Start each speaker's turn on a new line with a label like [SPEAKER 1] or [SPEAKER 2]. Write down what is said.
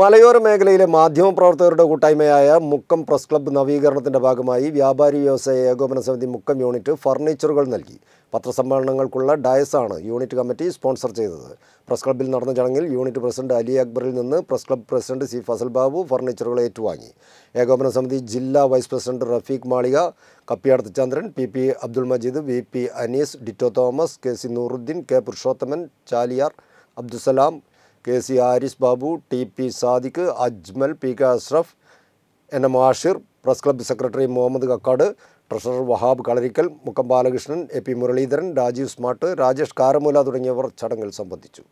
[SPEAKER 1] മലയോര മേഖലയിലെ മാധ്യമ പ്രവർത്തകരുടെ കൂട്ടായ്മയായ മുക്കം പ്രസ് ക്ലബ്ബ് നവീകരണത്തിന്റെ ഭാഗമായി വ്യാപാരി വ്യവസായ ഏകോപന സമിതി മുക്കം യൂണിറ്റ് ഫർണിച്ചറുകൾ നൽകി പത്രസമ്മേളനങ്ങൾക്കുള്ള ഡയസാണ് യൂണിറ്റ് കമ്മിറ്റി സ്പോൺസർ ചെയ്തത് പ്രസ് ക്ലബ്ബിൽ നടന്ന ചടങ്ങിൽ യൂണിറ്റ് പ്രസിഡന്റ് അലി അക്ബറിൽ നിന്ന് press club president C Fazal Babu ഫർണിച്ചറുകൾ ഏറ്റുവാങ്ങി ഏകോപന സമിതി ജില്ലാ vice president Rafeeq Malika Kappiyadath Chandran P P Abdul Majeed V P Anees Ditto Thomas K C Nooruddeen K Purushothaman Chaliyar Abdussalam K C Haris Babu T P Sadiq Ajmal P K Ashraf N M Ashir press club secretary Muhammad Kakkad treasurer Wahab Kalarikkal Mukkam Balakrishnan A P Muraleedharan Rajeev smart Rajesh Karamoola തുടങ്ങിയവർ ചടങ്ങിൽ സംബന്ധിച്ചു